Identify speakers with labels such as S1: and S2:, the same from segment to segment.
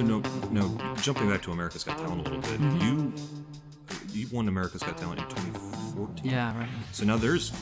S1: So no, no. Jumping back to America's Got Talent a little bit, mm-hmm. you you won America's Got Talent in 2014. Yeah, right. So now there's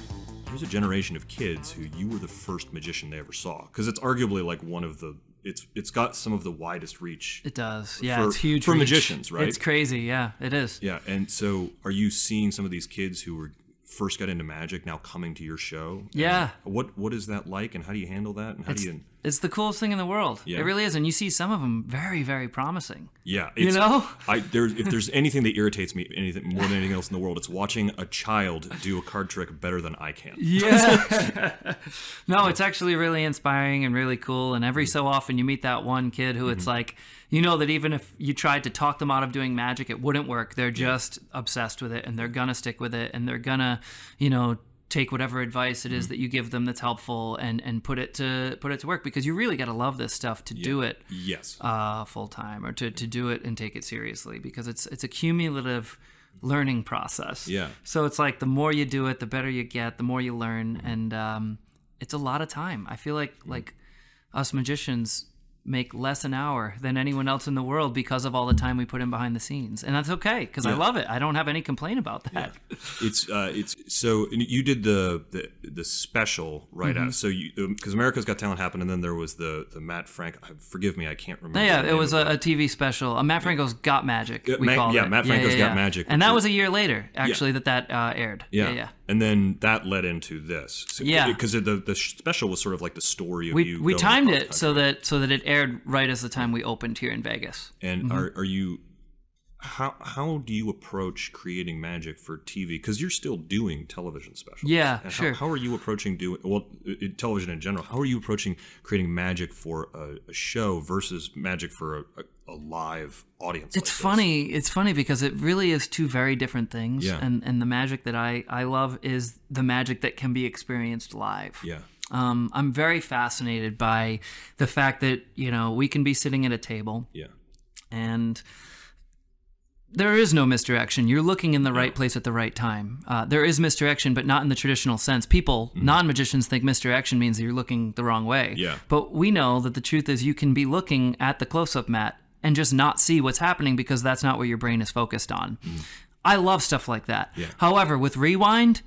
S1: there's a generation of kids who you were the first magician they ever saw because it's arguably like one of the it's it's got some of the widest reach. It does. Yeah, for, it's huge for reach. magicians, right? It's
S2: crazy. Yeah,
S1: it is. Yeah, and so are you seeing some of these kids who were first got into magic now coming to your show? Yeah. What what is that like, and how do you handle that? And how it's, do you? It's the coolest thing in the world. Yeah. It really
S2: is, and you see some of them very, very promising.
S1: Yeah, you know, I, there, if there's anything that irritates me, anything more than anything else in the world, it's watching a child do a card trick better than I can. Yeah,
S2: no, it's actually really inspiring and really cool. And every mm. so often, you meet that one kid who it's mm-hmm. like, you know, that even if you tried to talk them out of doing magic, it wouldn't work. They're just yeah. obsessed with it, and they're gonna stick with it, and they're gonna, you know, take whatever advice it is mm-hmm. that you give them that's helpful and and put it to put it to work because you really got to love this stuff to yeah. do it yes uh, full time or to, to do it and take it seriously because it's it's a cumulative learning process yeah so it's like the more you do it the better you get the more you learn mm and um, it's a lot of time I feel like mm like us magicians make less an hour than anyone else in the world because of all the time we put in behind the scenes, and that's okay because yeah. I love it. I don't have any complaint about that. Yeah.
S1: It's uh, it's so you did the the, the special right mm-hmm. out. So you because um, America's Got Talent happened, and then there was the the Matt Frank. Uh, forgive me, I can't remember. Yeah, it
S2: was a, a, TV special. Uh, Matt Franco's Got Magic. We Ma- called yeah, it. Matt Franco's yeah, Got Magic, and that was a year later actually that that uh, aired. Yeah, yeah
S1: and then that led into this. So, yeah, because the the special was sort of like the story of we, you. We timed it
S2: so that so that it aired right as the time we opened here in Vegas.
S1: And mm-hmm. are are you how how do you approach creating magic for TV? Because you're still doing television specials. Yeah, and sure. How, how, are you approaching doing well television in general? How are you approaching creating magic for a, a show versus magic for a, a, a live audience? It's
S2: like funny. It's funny because it really is two very different things. Yeah. And and the magic that I I love is the magic that can be experienced live. Yeah. Um, I'm very fascinated by the fact that you know we can be sitting at a table. Yeah. And there is no misdirection. You're looking in the right place at the right time. Uh, there is misdirection, but not in the traditional sense. People, mm-hmm. non magicians, think misdirection means that you're looking the wrong way. Yeah. But we know that the truth is you can be looking at the close up mat and just not see what's happening because that's not what your brain is focused on. Mm. I love stuff like that. Yeah. However, with rewind,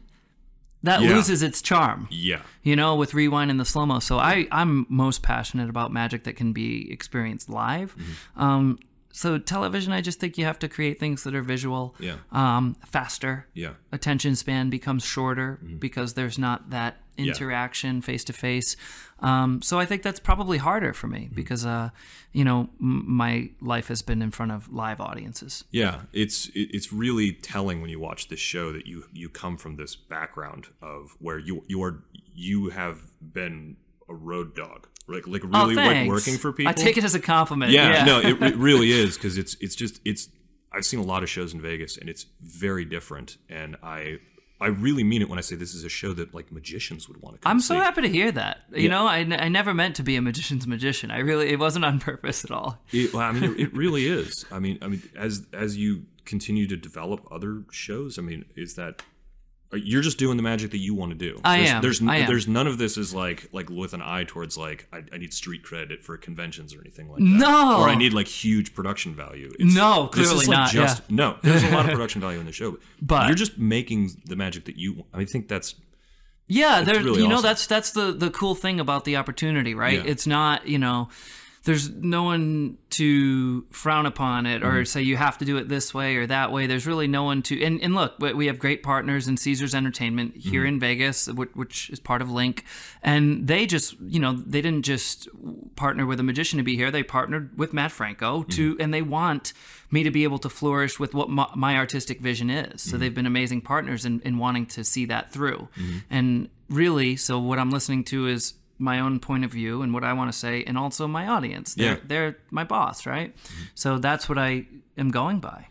S2: that yeah. loses its charm. Yeah. You know, with rewind and the slow mo. So I, I'm most passionate about magic that can be experienced live. Mm-hmm. Um, so television, I just think you have to create things that are visual, yeah, um, faster, yeah. Attention span becomes shorter mm-hmm. because there's not that interaction face to face. So I think that's probably harder for me mm-hmm. because, uh, you know, m- my life has been in front of live audiences.
S1: Yeah, it's it's really telling when you watch this show that you you come from this background of where you you are you have been a road dog like like oh, really oh, like working for people. I take it as a compliment. Yeah, yeah. no, it, really is because it's it's just it's. I've seen a lot of shows in Vegas and it's very different, and I I really mean it when I say this is a show that like magicians would want to.
S2: come. I'm so see. happy to hear that. You yeah. know, I, I never meant to be a magician's magician. I really it wasn't on purpose at all. It, well, I mean, it, it
S1: really is. I mean, I mean, as as you continue to develop other shows, I mean, is that you're just doing the magic that you want to do. I there's, am. There's I am. there's none of this is like like with an eye towards like I, I, need street credit for conventions or anything like that. No. Or I need like huge production value. It's, no, clearly like not. Just, yeah. No, there's a lot of production value in the show, but you're just making the magic that you. I think that's. Yeah, there. Really you awesome. know,
S2: that's that's the the cool thing about the opportunity, right? Yeah. It's not you know there's no one to frown upon it or mm-hmm. say you have to do it this way or that way. There's really no one to. And, and look, we have great partners in Caesars Entertainment here mm-hmm. in Vegas, which, is part of Link. And they just, you know, they didn't just partner with a magician to be here. They partnered with Matt Franco to, mm-hmm. and they want me to be able to flourish with what my, my artistic vision is. So mm-hmm. they've been amazing partners in, in wanting to see that through. Mm-hmm. And really, so what I'm listening to is my own point of view and what I want to say, and also my audience. They're, yeah. they're my boss, right? Mm-hmm. So that's what I am going by.